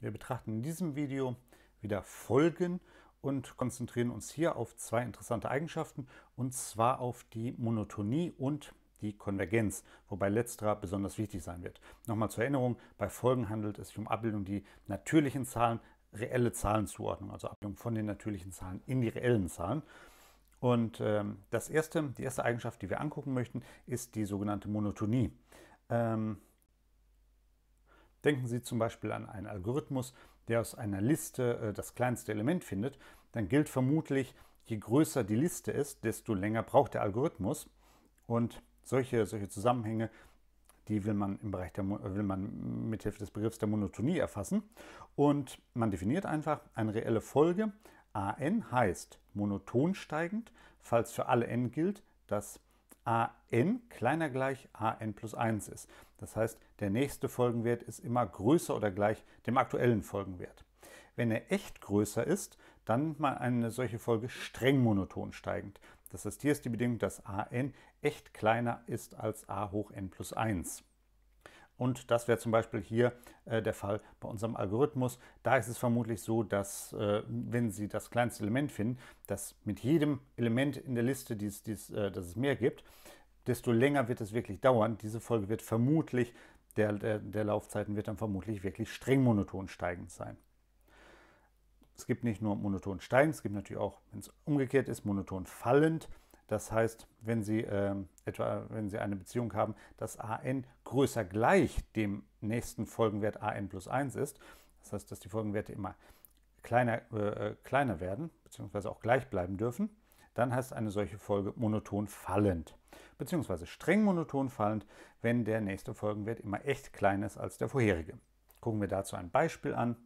Wir betrachten in diesem Video wieder Folgen und konzentrieren uns hier auf zwei interessante Eigenschaften und zwar auf die Monotonie und die Konvergenz, wobei letzterer besonders wichtig sein wird. Nochmal zur Erinnerung, bei Folgen handelt es sich um Abbildung die natürlichen Zahlen, reelle Zahlenzuordnung, also Abbildung von den natürlichen Zahlen in die reellen Zahlen. Und ähm, das erste, die erste Eigenschaft, die wir angucken möchten, ist die sogenannte Monotonie. Ähm, Denken Sie zum Beispiel an einen Algorithmus, der aus einer Liste äh, das kleinste Element findet, dann gilt vermutlich, je größer die Liste ist, desto länger braucht der Algorithmus. Und solche, solche Zusammenhänge, die will man im Bereich der äh, will man mithilfe des Begriffs der Monotonie erfassen. Und man definiert einfach eine reelle Folge. AN heißt monoton steigend, falls für alle n gilt, dass an kleiner gleich an plus 1 ist. Das heißt, der nächste Folgenwert ist immer größer oder gleich dem aktuellen Folgenwert. Wenn er echt größer ist, dann man eine solche Folge streng monoton steigend. Das heißt, hier ist die Bedingung, dass an echt kleiner ist als a hoch n plus 1. Und das wäre zum Beispiel hier äh, der Fall bei unserem Algorithmus. Da ist es vermutlich so, dass äh, wenn Sie das kleinste Element finden, dass mit jedem Element in der Liste, dies, dies, äh, dass es mehr gibt, desto länger wird es wirklich dauern. Diese Folge wird vermutlich, der, der, der Laufzeiten wird dann vermutlich wirklich streng monoton steigend sein. Es gibt nicht nur monoton steigend, es gibt natürlich auch, wenn es umgekehrt ist, monoton fallend. Das heißt, wenn Sie äh, etwa, wenn Sie eine Beziehung haben, dass an größer gleich dem nächsten Folgenwert an plus 1 ist, das heißt, dass die Folgenwerte immer kleiner, äh, äh, kleiner werden, beziehungsweise auch gleich bleiben dürfen, dann heißt eine solche Folge monoton fallend, beziehungsweise streng monoton fallend, wenn der nächste Folgenwert immer echt kleiner ist als der vorherige. Gucken wir dazu ein Beispiel an.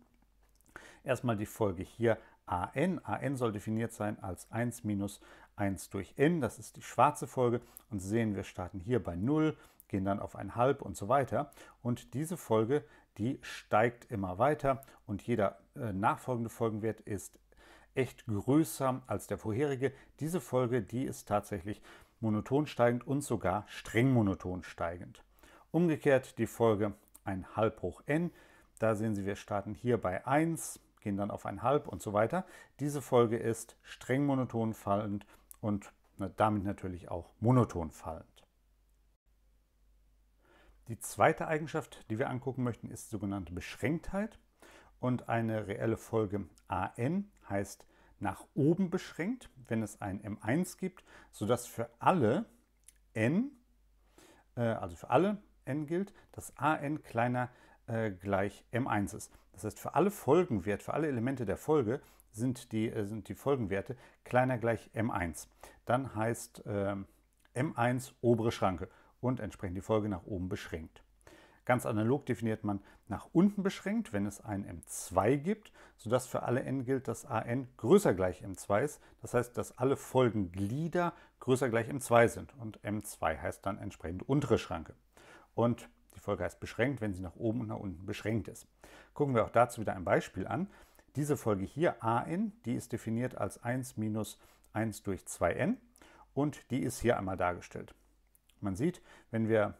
Erstmal die Folge hier an. an soll definiert sein als 1 minus 1 durch n. Das ist die schwarze Folge. Und sehen, wir starten hier bei 0 gehen dann auf ein Halb und so weiter. Und diese Folge, die steigt immer weiter und jeder äh, nachfolgende Folgenwert ist echt größer als der vorherige. Diese Folge, die ist tatsächlich monoton steigend und sogar streng monoton steigend. Umgekehrt die Folge ein Halb hoch n. Da sehen Sie, wir starten hier bei 1, gehen dann auf ein Halb und so weiter. Diese Folge ist streng monoton fallend und damit natürlich auch monoton fallend. Die zweite Eigenschaft, die wir angucken möchten, ist sogenannte Beschränktheit. Und eine reelle Folge an heißt nach oben beschränkt, wenn es ein M1 gibt, sodass für alle n, äh, also für alle n gilt, dass an kleiner äh, gleich m1 ist. Das heißt, für alle Folgenwerte, für alle Elemente der Folge sind die, äh, sind die Folgenwerte kleiner gleich m1. Dann heißt m1 ähm, obere Schranke und entsprechend die Folge nach oben beschränkt. Ganz analog definiert man nach unten beschränkt, wenn es ein M2 gibt, sodass für alle n gilt, dass an größer gleich M2 ist. Das heißt, dass alle Folgenglieder größer gleich M2 sind. Und M2 heißt dann entsprechend untere Schranke. Und die Folge heißt beschränkt, wenn sie nach oben und nach unten beschränkt ist. Gucken wir auch dazu wieder ein Beispiel an. Diese Folge hier, an, die ist definiert als 1 minus 1 durch 2n und die ist hier einmal dargestellt. Man sieht, wenn wir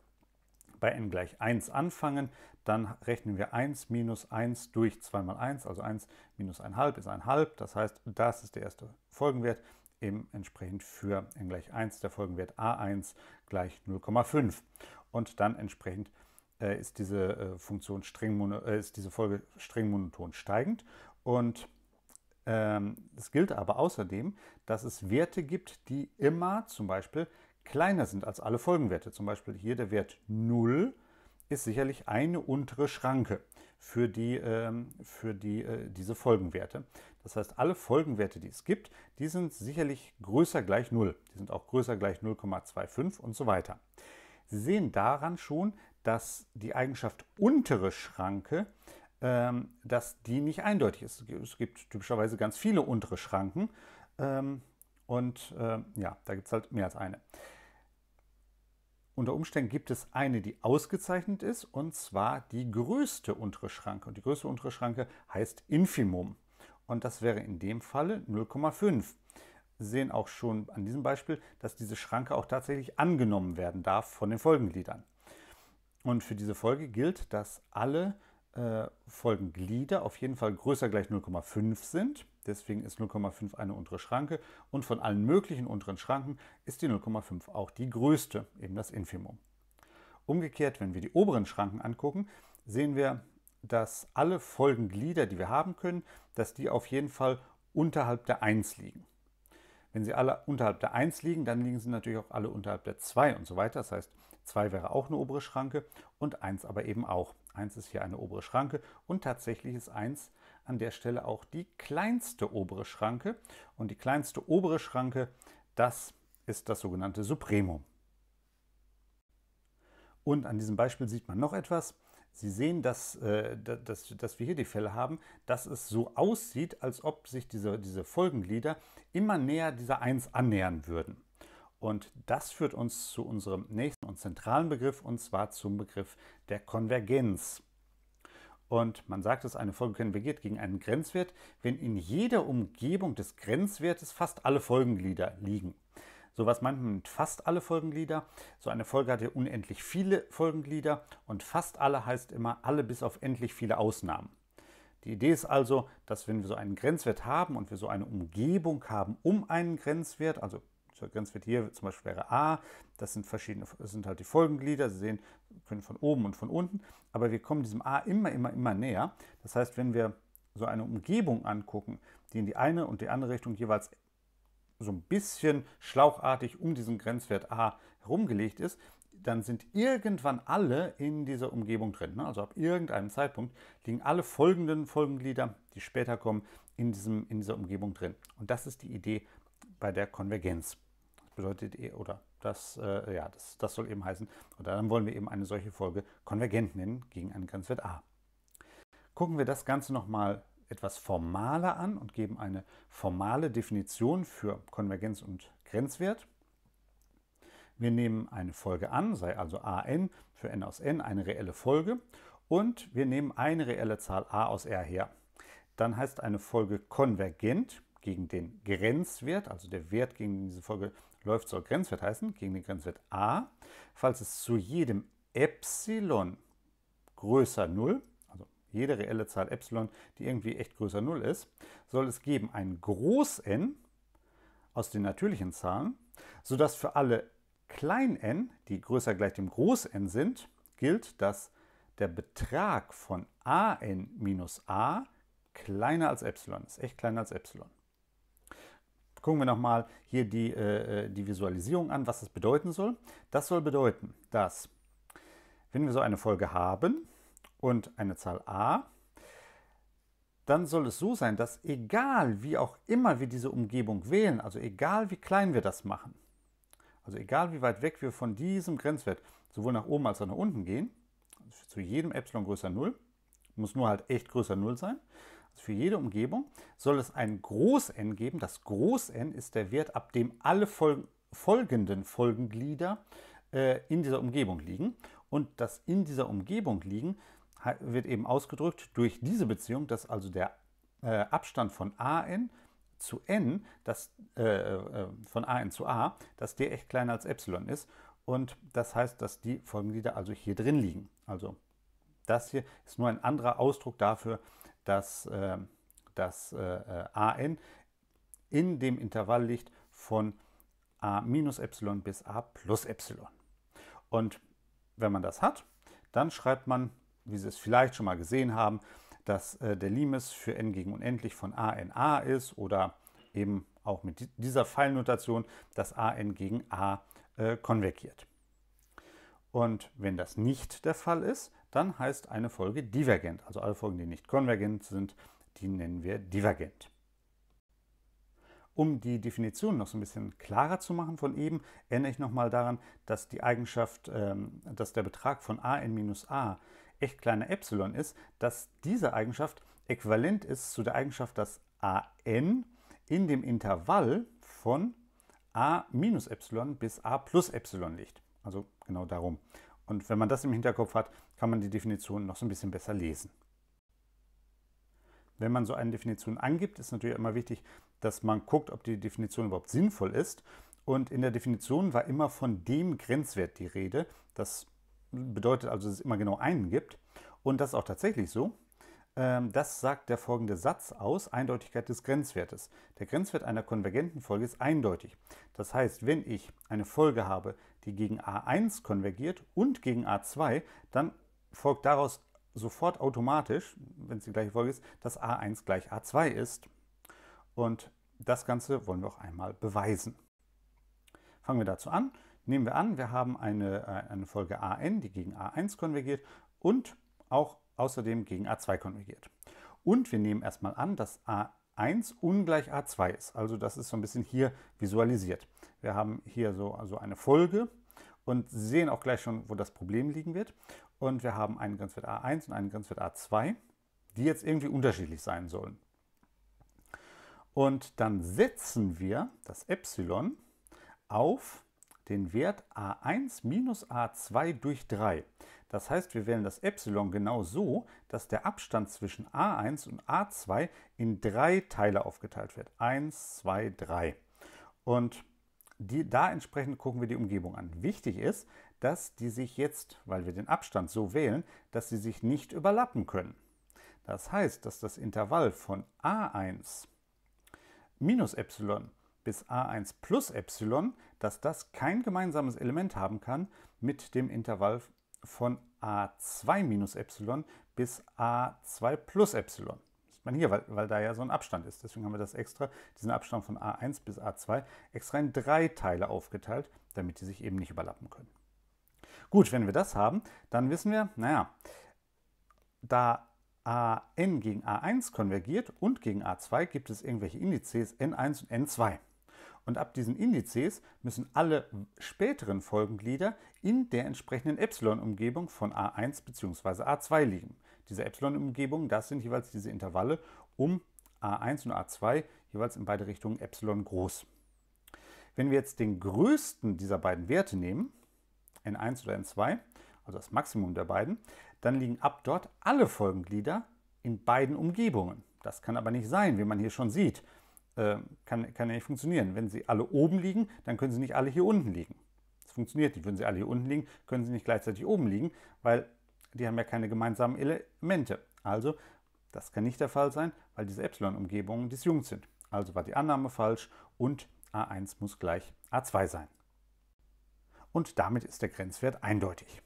bei n gleich 1 anfangen, dann rechnen wir 1 minus 1 durch 2 mal 1, also 1 minus 1 halb ist 1 halb. Das heißt, das ist der erste Folgenwert, eben entsprechend für n gleich 1 der Folgenwert a1 gleich 0,5. Und dann entsprechend äh, ist, diese, äh, Funktion streng mono, äh, ist diese Folge streng monoton steigend. Und ähm, es gilt aber außerdem, dass es Werte gibt, die immer zum Beispiel kleiner sind als alle Folgenwerte, zum Beispiel hier der Wert 0, ist sicherlich eine untere Schranke für, die, ähm, für die, äh, diese Folgenwerte. Das heißt, alle Folgenwerte, die es gibt, die sind sicherlich größer gleich 0. Die sind auch größer gleich 0,25 und so weiter. Sie sehen daran schon, dass die Eigenschaft untere Schranke, ähm, dass die nicht eindeutig ist. Es gibt typischerweise ganz viele untere Schranken ähm, und äh, ja, da gibt es halt mehr als eine. Unter Umständen gibt es eine, die ausgezeichnet ist, und zwar die größte untere Schranke. Und die größte untere Schranke heißt Infimum. Und das wäre in dem Falle 0,5. Wir Sehen auch schon an diesem Beispiel, dass diese Schranke auch tatsächlich angenommen werden darf von den Folgengliedern. Und für diese Folge gilt, dass alle äh, Folgenglieder auf jeden Fall größer gleich 0,5 sind Deswegen ist 0,5 eine untere Schranke und von allen möglichen unteren Schranken ist die 0,5 auch die größte, eben das Infimum. Umgekehrt, wenn wir die oberen Schranken angucken, sehen wir, dass alle folgenden Glieder, die wir haben können, dass die auf jeden Fall unterhalb der 1 liegen. Wenn sie alle unterhalb der 1 liegen, dann liegen sie natürlich auch alle unterhalb der 2 und so weiter. Das heißt, 2 wäre auch eine obere Schranke und 1 aber eben auch. 1 ist hier eine obere Schranke und tatsächlich ist 1 an der Stelle auch die kleinste obere Schranke. Und die kleinste obere Schranke, das ist das sogenannte Supremum. Und an diesem Beispiel sieht man noch etwas. Sie sehen, dass, äh, dass, dass wir hier die Fälle haben, dass es so aussieht, als ob sich diese, diese Folgenglieder immer näher dieser 1 annähern würden. Und das führt uns zu unserem nächsten und zentralen Begriff, und zwar zum Begriff der Konvergenz. Und man sagt dass eine Folge konvergiert gegen einen Grenzwert, wenn in jeder Umgebung des Grenzwertes fast alle Folgenglieder liegen. So was meint man mit fast alle Folgenglieder. So eine Folge hat ja unendlich viele Folgenglieder und fast alle heißt immer alle bis auf endlich viele Ausnahmen. Die Idee ist also, dass wenn wir so einen Grenzwert haben und wir so eine Umgebung haben um einen Grenzwert, also Grenzwert hier zum Beispiel wäre A, das sind verschiedene, das sind halt die Folgenglieder, Sie sehen, wir können von oben und von unten, aber wir kommen diesem A immer, immer, immer näher. Das heißt, wenn wir so eine Umgebung angucken, die in die eine und die andere Richtung jeweils so ein bisschen schlauchartig um diesen Grenzwert A herumgelegt ist, dann sind irgendwann alle in dieser Umgebung drin. Ne? Also ab irgendeinem Zeitpunkt liegen alle folgenden Folgenglieder, die später kommen, in, diesem, in dieser Umgebung drin. Und das ist die Idee bei der Konvergenz bedeutet eh, oder das, äh, ja, das, das soll eben heißen, oder dann wollen wir eben eine solche Folge konvergent nennen gegen einen Grenzwert a. Gucken wir das Ganze nochmal etwas formaler an und geben eine formale Definition für Konvergenz und Grenzwert. Wir nehmen eine Folge an, sei also an für n aus n eine reelle Folge und wir nehmen eine reelle Zahl a aus r her. Dann heißt eine Folge konvergent gegen den Grenzwert, also der Wert, gegen den diese Folge läuft, soll Grenzwert heißen, gegen den Grenzwert a. Falls es zu jedem Epsilon größer 0, also jede reelle Zahl Epsilon, die irgendwie echt größer 0 ist, soll es geben ein Groß n aus den natürlichen Zahlen, sodass für alle Klein n, die größer gleich dem Groß n sind, gilt, dass der Betrag von a n minus a kleiner als Epsilon ist, echt kleiner als Epsilon. Gucken wir nochmal hier die, äh, äh, die Visualisierung an, was das bedeuten soll. Das soll bedeuten, dass wenn wir so eine Folge haben und eine Zahl a, dann soll es so sein, dass egal wie auch immer wir diese Umgebung wählen, also egal wie klein wir das machen, also egal wie weit weg wir von diesem Grenzwert sowohl nach oben als auch nach unten gehen, also zu jedem Epsilon größer 0, muss nur halt echt größer 0 sein, für jede Umgebung, soll es ein Groß-N geben. Das Groß-N ist der Wert, ab dem alle Fol folgenden Folgenglieder äh, in dieser Umgebung liegen. Und das in dieser Umgebung liegen wird eben ausgedrückt durch diese Beziehung, dass also der äh, Abstand von an zu n, das, äh, äh von an zu a, dass der echt kleiner als epsilon ist. Und das heißt, dass die Folgenglieder also hier drin liegen. Also das hier ist nur ein anderer Ausdruck dafür, dass äh, das äh, äh AN in dem Intervall liegt von a minus y bis a plus y. Und wenn man das hat, dann schreibt man, wie Sie es vielleicht schon mal gesehen haben, dass äh, der Limes für n gegen unendlich von a n a ist oder eben auch mit dieser Pfeilnotation, dass a n gegen a äh, konvergiert. Und wenn das nicht der Fall ist, dann heißt eine Folge divergent. Also alle Folgen, die nicht konvergent sind, die nennen wir divergent. Um die Definition noch so ein bisschen klarer zu machen von eben, erinnere ich nochmal daran, dass die Eigenschaft, ähm, dass der Betrag von a n minus a echt kleiner Epsilon ist, dass diese Eigenschaft äquivalent ist zu der Eigenschaft, dass a n in dem Intervall von a minus epsilon bis a plus epsilon liegt. Also genau darum. Und wenn man das im Hinterkopf hat, kann man die Definition noch so ein bisschen besser lesen. Wenn man so eine Definition angibt, ist natürlich immer wichtig, dass man guckt, ob die Definition überhaupt sinnvoll ist. Und in der Definition war immer von dem Grenzwert die Rede. Das bedeutet also, dass es immer genau einen gibt. Und das ist auch tatsächlich so. Ähm, das sagt der folgende Satz aus, Eindeutigkeit des Grenzwertes. Der Grenzwert einer konvergenten Folge ist eindeutig. Das heißt, wenn ich eine Folge habe, die gegen A1 konvergiert und gegen A2, dann folgt daraus sofort automatisch, wenn es die gleiche Folge ist, dass A1 gleich A2 ist. Und das Ganze wollen wir auch einmal beweisen. Fangen wir dazu an. Nehmen wir an, wir haben eine, äh, eine Folge AN, die gegen A1 konvergiert und auch außerdem gegen a2 konjugiert. Und wir nehmen erstmal an, dass a1 ungleich a2 ist. Also das ist so ein bisschen hier visualisiert. Wir haben hier so also eine Folge und sehen auch gleich schon, wo das Problem liegen wird. Und wir haben einen Grenzwert a1 und einen Grenzwert a2, die jetzt irgendwie unterschiedlich sein sollen. Und dann setzen wir das Epsilon auf den Wert a1 minus a2 durch 3. Das heißt, wir wählen das Epsilon genau so, dass der Abstand zwischen a1 und a2 in drei Teile aufgeteilt wird. 1, 2, 3. Und die, da entsprechend gucken wir die Umgebung an. Wichtig ist, dass die sich jetzt, weil wir den Abstand so wählen, dass sie sich nicht überlappen können. Das heißt, dass das Intervall von a1 minus Epsilon bis a1 plus y, dass das kein gemeinsames Element haben kann mit dem Intervall von a2 minus y bis a2 plus y. Das sieht man hier, weil, weil da ja so ein Abstand ist. Deswegen haben wir das extra, diesen Abstand von a1 bis a2, extra in drei Teile aufgeteilt, damit die sich eben nicht überlappen können. Gut, wenn wir das haben, dann wissen wir, naja, da an gegen a1 konvergiert und gegen a2 gibt es irgendwelche Indizes n1 und n2. Und ab diesen Indizes müssen alle späteren Folgenglieder in der entsprechenden Epsilon-Umgebung von A1 bzw. A2 liegen. Diese Epsilon-Umgebung, das sind jeweils diese Intervalle um A1 und A2, jeweils in beide Richtungen Epsilon groß. Wenn wir jetzt den größten dieser beiden Werte nehmen, N1 oder N2, also das Maximum der beiden, dann liegen ab dort alle Folgenglieder in beiden Umgebungen. Das kann aber nicht sein, wie man hier schon sieht. Äh, kann, kann ja nicht funktionieren. Wenn sie alle oben liegen, dann können sie nicht alle hier unten liegen. Das funktioniert nicht. Würden sie alle hier unten liegen, können sie nicht gleichzeitig oben liegen, weil die haben ja keine gemeinsamen Elemente. Also, das kann nicht der Fall sein, weil diese Epsilon-Umgebungen disjunkt sind. Also war die Annahme falsch und a1 muss gleich a2 sein. Und damit ist der Grenzwert eindeutig.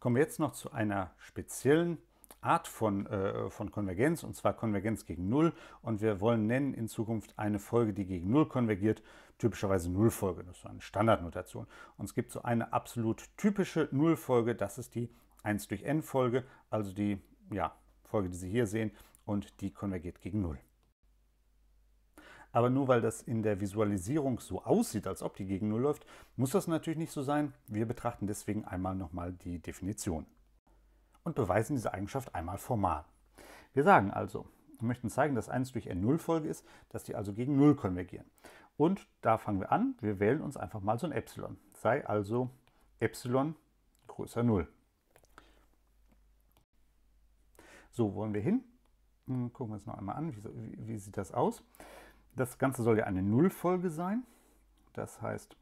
Kommen wir jetzt noch zu einer speziellen Art von, äh, von Konvergenz, und zwar Konvergenz gegen Null. Und wir wollen nennen in Zukunft eine Folge, die gegen Null konvergiert, typischerweise Nullfolge. Das ist so eine Standardnotation. Und es gibt so eine absolut typische Nullfolge, das ist die 1 durch n-Folge, also die ja, Folge, die Sie hier sehen, und die konvergiert gegen Null. Aber nur weil das in der Visualisierung so aussieht, als ob die gegen Null läuft, muss das natürlich nicht so sein. Wir betrachten deswegen einmal nochmal die Definition und beweisen diese Eigenschaft einmal formal. Wir sagen also, wir möchten zeigen, dass 1 durch n 0 Folge ist, dass die also gegen 0 konvergieren. Und da fangen wir an, wir wählen uns einfach mal so ein Epsilon. Sei also Epsilon größer 0. So, wollen wir hin? Hm, gucken wir uns noch einmal an, wie, wie, sieht das aus? Das Ganze soll ja eine Nullfolge sein. Das heißt,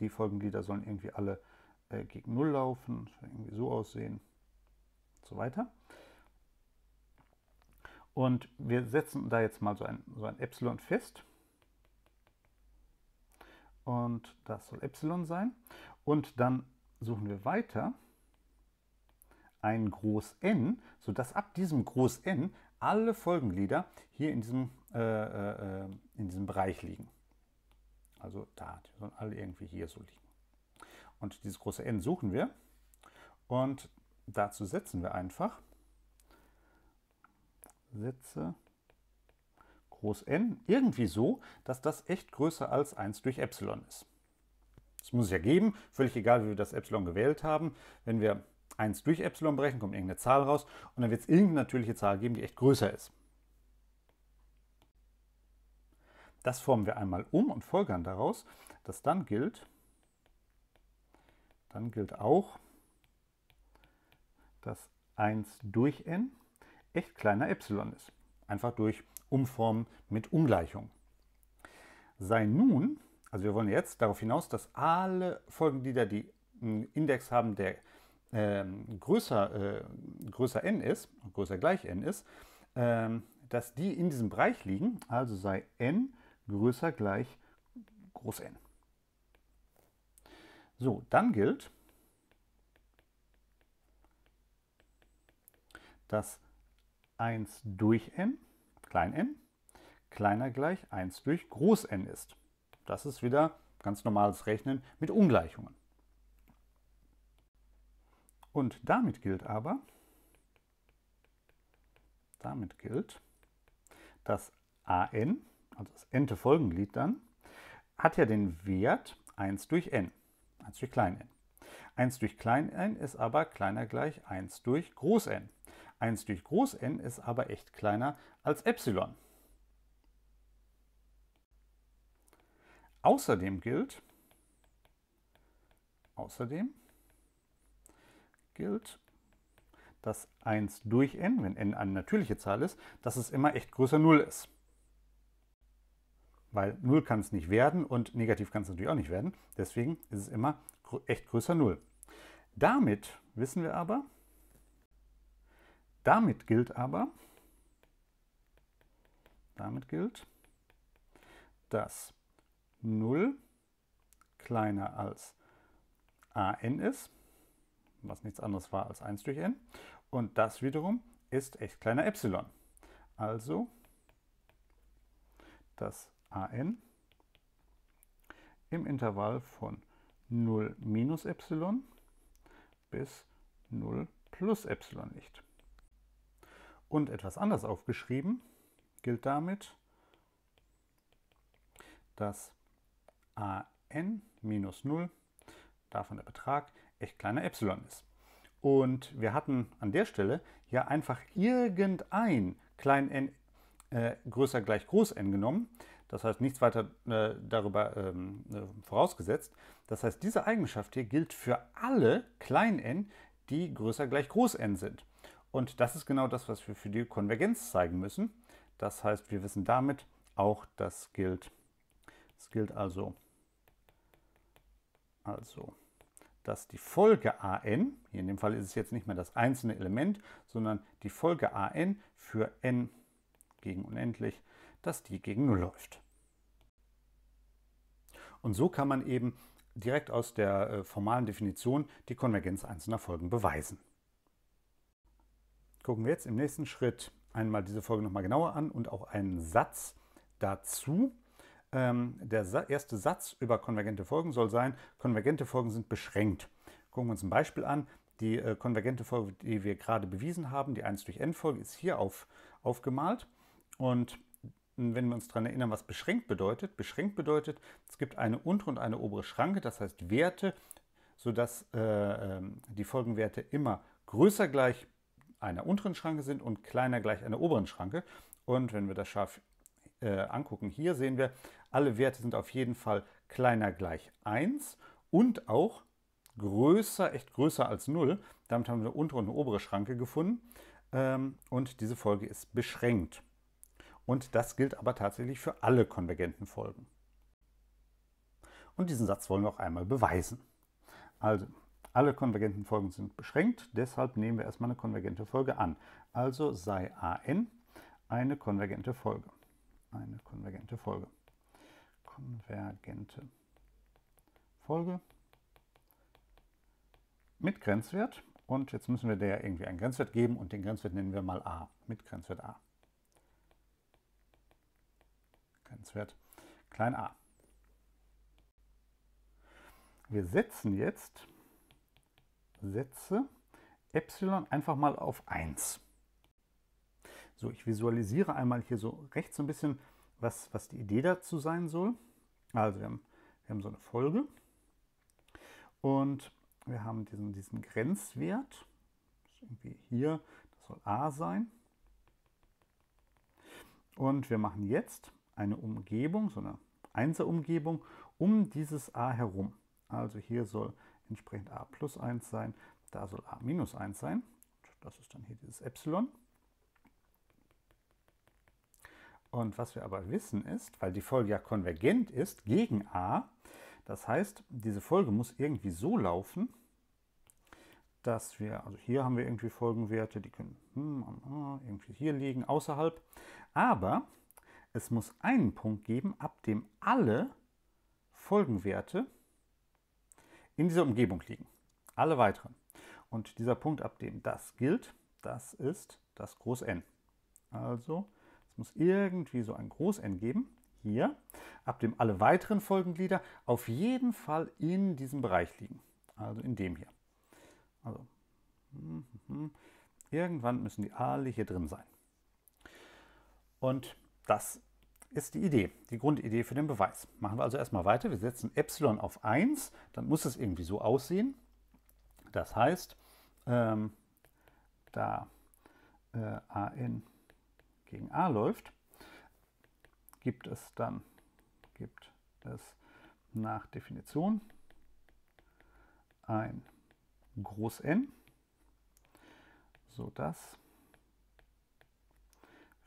die Folgenglieder sollen irgendwie alle äh, gegen Null laufen, irgendwie so aussehen so weiter. Und wir setzen da jetzt mal so ein, so ein Epsilon fest. Und das soll Epsilon sein. Und dann suchen wir weiter ein Groß N, sodass ab diesem Groß N alle Folgenglieder hier in diesem, äh, äh, in diesem Bereich liegen. Also da, die sollen alle irgendwie hier so liegen. Und dieses große N suchen wir. Und dazu setzen wir einfach Sätze groß N irgendwie so, dass das echt größer als 1 durch Epsilon ist. Das muss es ja geben, völlig egal, wie wir das Epsilon gewählt haben. Wenn wir 1 durch Epsilon brechen, kommt irgendeine Zahl raus und dann wird es irgendeine natürliche Zahl geben, die echt größer ist. Das formen wir einmal um und folgern daraus, dass dann gilt, dann gilt auch, dass 1 durch n echt kleiner Epsilon ist. Einfach durch Umformen mit Ungleichung. Sei nun, also wir wollen jetzt darauf hinaus, dass alle Folgen, die da einen Index haben, der äh, größer, äh, größer n ist, größer gleich n ist, äh, dass die in diesem Bereich liegen, also sei n größer gleich groß n. So, dann gilt, dass 1 durch n, klein n, kleiner gleich 1 durch groß n ist. Das ist wieder ganz normales Rechnen mit Ungleichungen. Und damit gilt aber, damit gilt, dass an, also das nte Folgenglied dann, hat ja den Wert 1 durch n, 1 durch klein n. 1 durch klein n ist aber kleiner gleich 1 durch groß n. 1 durch Groß n ist aber echt kleiner als Epsilon. Außerdem gilt, außerdem gilt, dass 1 durch n, wenn n eine natürliche Zahl ist, dass es immer echt größer 0 ist. Weil 0 kann es nicht werden und negativ kann es natürlich auch nicht werden. Deswegen ist es immer echt größer 0. Damit wissen wir aber, damit gilt aber, damit gilt, dass 0 kleiner als an ist, was nichts anderes war als 1 durch n, und das wiederum ist echt kleiner epsilon. Also, dass an im Intervall von 0 minus epsilon bis 0 plus epsilon liegt und etwas anders aufgeschrieben, gilt damit, dass a n minus 0 davon der Betrag echt kleiner Epsilon ist. Und wir hatten an der Stelle ja einfach irgendein klein n äh, größer gleich groß n genommen. Das heißt, nichts weiter äh, darüber ähm, äh, vorausgesetzt. Das heißt, diese Eigenschaft hier gilt für alle klein n, die größer gleich groß n sind. Und das ist genau das, was wir für die Konvergenz zeigen müssen. Das heißt, wir wissen damit auch, das gilt. Es gilt also, also, dass die Folge an, hier in dem Fall ist es jetzt nicht mehr das einzelne Element, sondern die Folge an für n gegen unendlich, dass die gegen 0 läuft. Und so kann man eben direkt aus der äh, formalen Definition die Konvergenz einzelner Folgen beweisen gucken wir jetzt im nächsten Schritt einmal diese Folge nochmal genauer an und auch einen Satz dazu. Ähm, der Sa erste Satz über konvergente Folgen soll sein, konvergente Folgen sind beschränkt. Gucken wir uns ein Beispiel an. Die äh, konvergente Folge, die wir gerade bewiesen haben, die 1 durch n-Folge, ist hier auf, aufgemalt. Und wenn wir uns daran erinnern, was beschränkt bedeutet, beschränkt bedeutet, es gibt eine untere und eine obere Schranke, das heißt Werte, sodass äh, ähm, die Folgenwerte immer größer gleich einer unteren Schranke sind und kleiner gleich einer oberen Schranke. Und wenn wir das scharf äh, angucken, hier sehen wir, alle Werte sind auf jeden Fall kleiner gleich 1 und auch größer, echt größer als 0. Damit haben wir eine untere und eine obere Schranke gefunden ähm, und diese Folge ist beschränkt. Und das gilt aber tatsächlich für alle konvergenten Folgen. Und diesen Satz wollen wir auch einmal beweisen. Also, alle konvergenten Folgen sind beschränkt, deshalb nehmen wir erstmal eine konvergente Folge an. Also sei an eine konvergente Folge. Eine konvergente Folge. Konvergente Folge mit Grenzwert. Und jetzt müssen wir der irgendwie einen Grenzwert geben und den Grenzwert nennen wir mal a. Mit Grenzwert a. Grenzwert klein a. Wir setzen jetzt setze, Epsilon einfach mal auf 1. So, ich visualisiere einmal hier so rechts so ein bisschen, was, was die Idee dazu sein soll. Also wir haben, wir haben so eine Folge und wir haben diesen, diesen Grenzwert, irgendwie hier, das soll a sein. Und wir machen jetzt eine Umgebung, so eine 1er umgebung um dieses a herum. Also hier soll entsprechend a plus 1 sein, da soll a minus 1 sein. Das ist dann hier dieses Epsilon. Und was wir aber wissen ist, weil die Folge ja konvergent ist gegen a, das heißt, diese Folge muss irgendwie so laufen, dass wir, also hier haben wir irgendwie Folgenwerte, die können hm, ah, ah, irgendwie hier liegen, außerhalb. Aber es muss einen Punkt geben, ab dem alle Folgenwerte in dieser Umgebung liegen. Alle weiteren. Und dieser Punkt, ab dem das gilt, das ist das Groß N. Also, es muss irgendwie so ein Groß N geben, hier, ab dem alle weiteren Folgenglieder auf jeden Fall in diesem Bereich liegen. Also in dem hier. Also, hm, hm, hm. irgendwann müssen die alle hier drin sein. Und das ist die Idee, die Grundidee für den Beweis. Machen wir also erstmal weiter. Wir setzen Epsilon auf 1, dann muss es irgendwie so aussehen. Das heißt, ähm, da äh, AN gegen A läuft, gibt es dann, gibt es nach Definition ein Groß N, sodass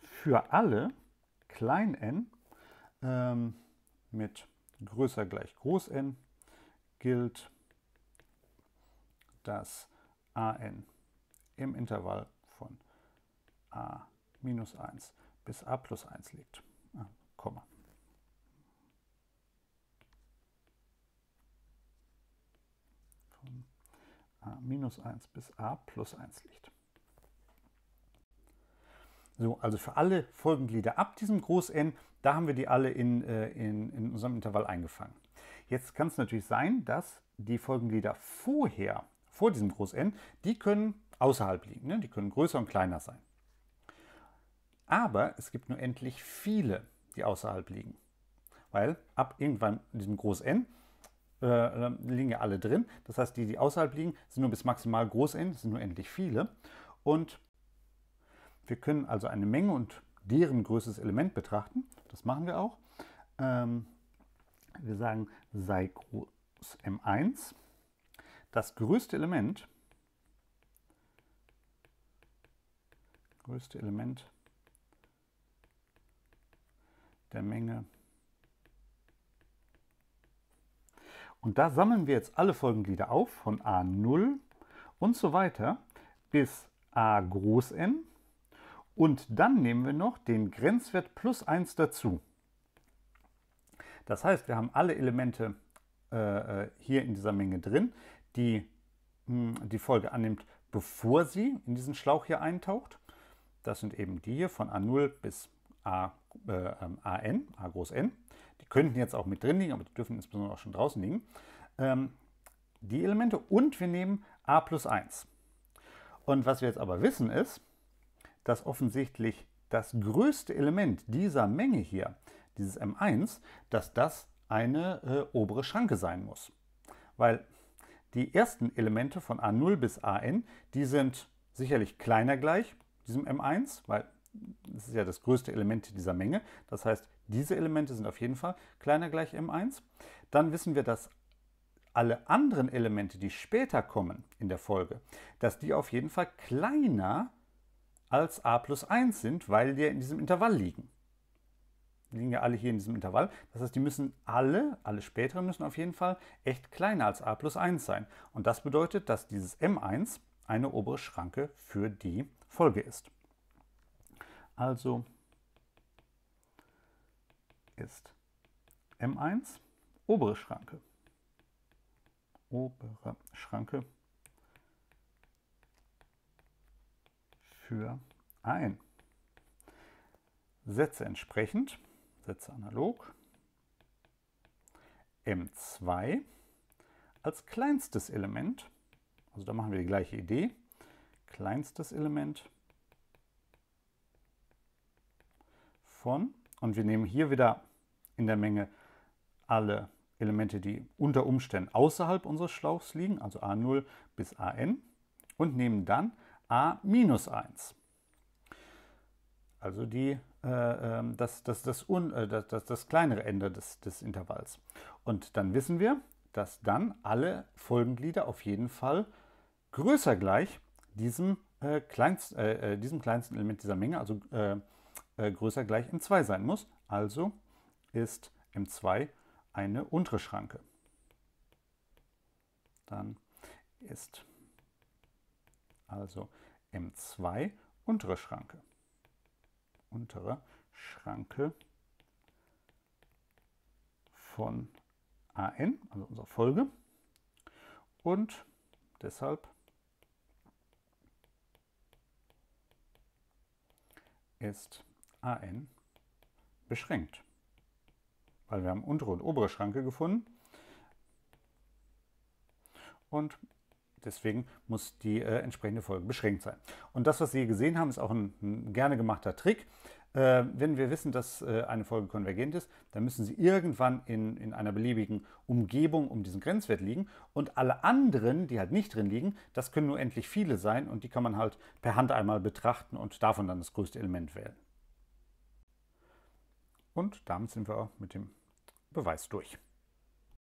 für alle klein n ähm, mit größer gleich groß n gilt, dass a n im Intervall von a minus 1 bis a plus 1 liegt. Ah, Komma. Von a minus 1 bis a plus 1 liegt. So, also für alle Folgenglieder ab diesem Groß N, da haben wir die alle in, äh, in, in unserem Intervall eingefangen. Jetzt kann es natürlich sein, dass die Folgenglieder vorher, vor diesem Groß N, die können außerhalb liegen. Ne? Die können größer und kleiner sein. Aber es gibt nur endlich viele, die außerhalb liegen. Weil ab irgendwann diesem Groß N äh, äh liegen ja alle drin. Das heißt, die, die außerhalb liegen, sind nur bis maximal Groß N, sind nur endlich viele. Und wir können also eine Menge und deren größtes Element betrachten. Das machen wir auch. Ähm, wir sagen, sei groß m1. Das größte Element, größte Element der Menge. Und da sammeln wir jetzt alle Folgenglieder auf, von a0 und so weiter bis a groß n und dann nehmen wir noch den Grenzwert plus 1 dazu. Das heißt, wir haben alle Elemente äh, äh hier in dieser Menge drin, die mh, hm, die Folge annimmt, bevor sie in diesen Schlauch hier eintaucht. Das sind eben die hier von A0 bis A, äh, ähm, AN, A groß N. Die könnten jetzt auch mit drin liegen, aber die dürfen insbesondere auch schon draußen liegen. Ähm, die Elemente und wir nehmen A plus 1. Und was wir jetzt aber wissen ist, dass offensichtlich das größte Element dieser Menge hier, dieses M1, dass das eine äh, obere Schranke sein muss. Weil die ersten Elemente von A0 bis AN, die sind sicherlich kleiner gleich diesem M1, weil das ist ja das größte Element dieser Menge. Das heißt, diese Elemente sind auf jeden Fall kleiner gleich M1. Dann wissen wir, dass alle anderen Elemente, die später kommen in der Folge, dass die auf jeden Fall kleiner sind als a plus 1 sind, weil die ja in diesem Intervall liegen. Die liegen ja alle hier in diesem Intervall. Das heißt, die müssen alle, alle späteren müssen auf jeden Fall echt kleiner als a plus 1 sein. Und das bedeutet, dass dieses m1 eine obere Schranke für die Folge ist. Also ist m1 obere Schranke. Obere Schranke für ein. Setze entsprechend, setze analog, M2 als kleinstes Element, also da machen wir die gleiche Idee, kleinstes Element von, und wir nehmen hier wieder in der Menge alle Elemente, die unter Umständen außerhalb unseres Schlauchs liegen, also A0 bis AN, und nehmen dann a minus 1. Also die, äh, ähm, das, das, das, un, äh, das, das, das kleinere Ende des, des Intervalls. Und dann wissen wir, dass dann alle Folgenglieder auf jeden Fall größer gleich diesem, äh, kleinst, äh, äh diesem kleinsten Element dieser Menge, also äh, größer gleich m2 sein muss. Also ist m2 eine untere Schranke. Dann ist also M2 untere Schranke. Untere Schranke von AN, also unserer Folge. Und deshalb ist AN beschränkt, weil wir haben untere und obere Schranke gefunden. Und Deswegen muss die äh, entsprechende Folge beschränkt sein. Und das, was Sie gesehen haben, ist auch ein, ein gerne gemachter Trick. Äh, wenn wir wissen, dass äh, eine Folge konvergent ist, dann müssen Sie irgendwann in, in einer beliebigen Umgebung um diesen Grenzwert liegen. Und alle anderen, die halt nicht drin liegen, das können nur endlich viele sein und die kann man halt per Hand einmal betrachten und davon dann das größte Element wählen. Und damit sind wir auch mit dem Beweis durch.